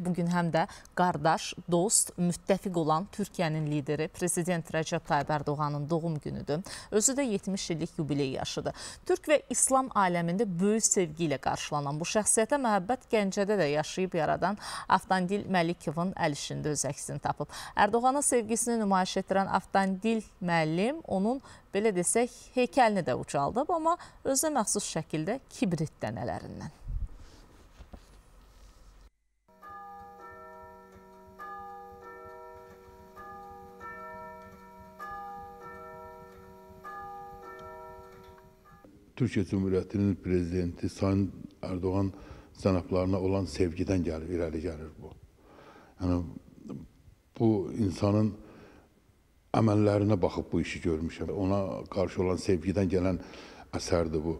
Bugün həm də qardaş, dost, müttəfiq olan Türkiyənin lideri Prezident Rəcəb Tayyib Ərdoğanın doğum günüdür. Özü də 70 illik yubiley yaşıdır. Türk və İslam aləmində böyük sevgi ilə qarşılanan bu şəxsiyyətə məhəbbət Gəncədə də yaşayıb yaradan Avtandil Məlikovun əlişində öz əksini tapıb. Ərdoğana sevgisini nümayiş etdirən Avtandil müəllim onun belə desək heykəlini də ucaldıb, amma özünə məxsus şəkildə kibritdən ələrindən. Türkiyə Cümhuriyyətinin prezidenti Sayın Ərdoğan cənablarına olan sevgidən gəlir, irəli gəlir bu. Yəni bu insanın əməllərinə baxıb bu işi görmüşəm. Ona qarşı olan sevgidən gələn əsərdir bu.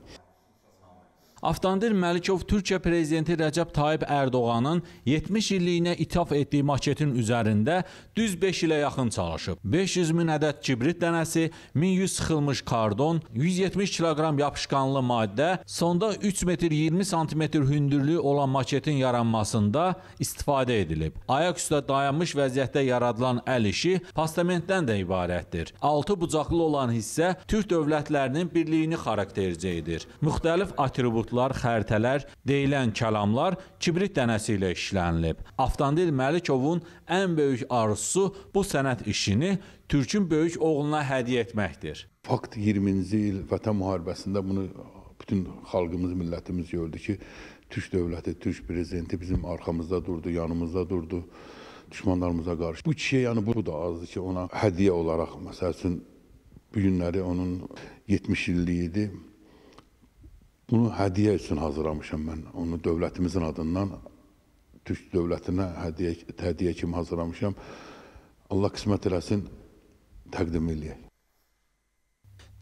Avtomobil Məlikov Türkiyə prezidenti Rəcəb Tayyib Ərdoğanın 70 illiyinə ithaf etdiyi maketin üzərində düz 5 ilə yaxın çalışıb. 500 min ədəd kibrit dənəsi, 1100 sıxılmış kardon, 170 kiloqram yapışqanlı maddə, sonda 3 metr 20 santimetr hündürlüyü olan maketin yaranmasında istifadə edilib. Ayaq üstə dayanmış vəziyyətdə yaradılan əl işi pastamentdən də ibarətdir. 6 bucaqlı olan hissə Türk dövlətlərinin birliyini xarakterizə edir. Müxtəlif atributlar xətlər, xəritələr, deyilən kəlamlar kibrit dənəsi ilə işlənilib. Avtandil Məlikovun ən böyük arzusu bu sənət işini Türkün böyük oğluna hədiyyə etməkdir. Fakt 20-ci il Vətən müharibəsində bunu bütün xalqımız, millətimiz gördü ki, Türk dövləti, Türk prezidenti bizim arxamızda durdu, yanımızda durdu düşmanlarımıza qarşı. Bu kişiyə yəni bu da azdır ki, ona hədiyyə olaraq məsəl üçün bu günləri onun 70 illiyi idi. Bunu hədiyyə üçün hazırlamışam mən. Onu dövlətimizin adından Türk dövlətinə hədiyyə, hədiyyə kimi hazırlamışam. Allah qismət eləsin, təqdim eləyək.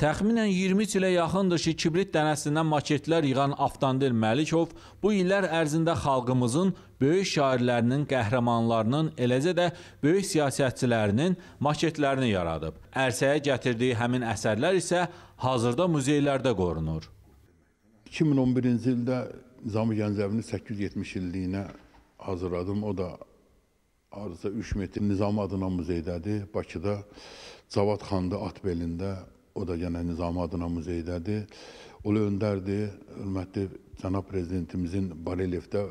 Təxminən 23 ilə yaxındır ki, kibrit dənəsindən maketlər yığan Avtandil Məlikov bu illər ərzində xalqımızın böyük şairlərinin, qəhrəmanlarının, eləcə də böyük siyasətçilərinin maketlərini yaradıb. Ərsəyə gətirdiyi həmin əsərlər isə hazırda muzeylərdə qorunur. 2011-ci ildə Nizami Gəncəvini 870 illiyinə hazırladım. O da arıza 3 metr Nizami adına muzeydədir. Bakıda Cavad xandı at belində, o da yenə Nizami adına muzeydədir. Ulu öndərdir, hörmətli cənab prezidentimizin barelevdə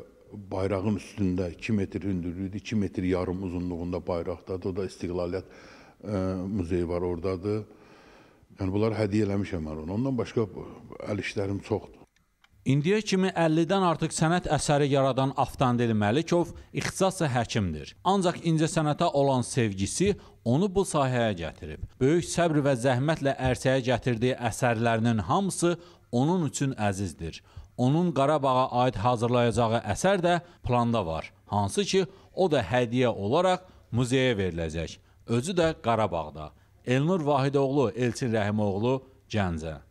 bayrağın üstündə 2 metr hündürlüyüdür, 2 metr yarım uzunluğunda bayraqdadır. O da İstiqlaliyyət e, muzeyi var oradadır. Yəni bunlar hədiyyə eləmişəm mən ona. Ondan başqa əl işlərim çoxdur. İndiyə kimi 50-dən artıq sənət əsəri yaradan Avtandil Məlikov ixtisasla həkimdir. Ancaq incəsənətə olan sevgisi onu bu sahəyə gətirib. Böyük səbr və zəhmətlə ərsəyə gətirdiyi əsərlərinin hamısı onun üçün əzizdir. Onun Qarabağa aid hazırlayacağı əsər də planda var, hansı ki, o da hədiyyə olaraq muzeyə veriləcək. Özü də Qarabağda. Elnur Vahidoğlu, Elçin Rəhimoğlu, Gəncə.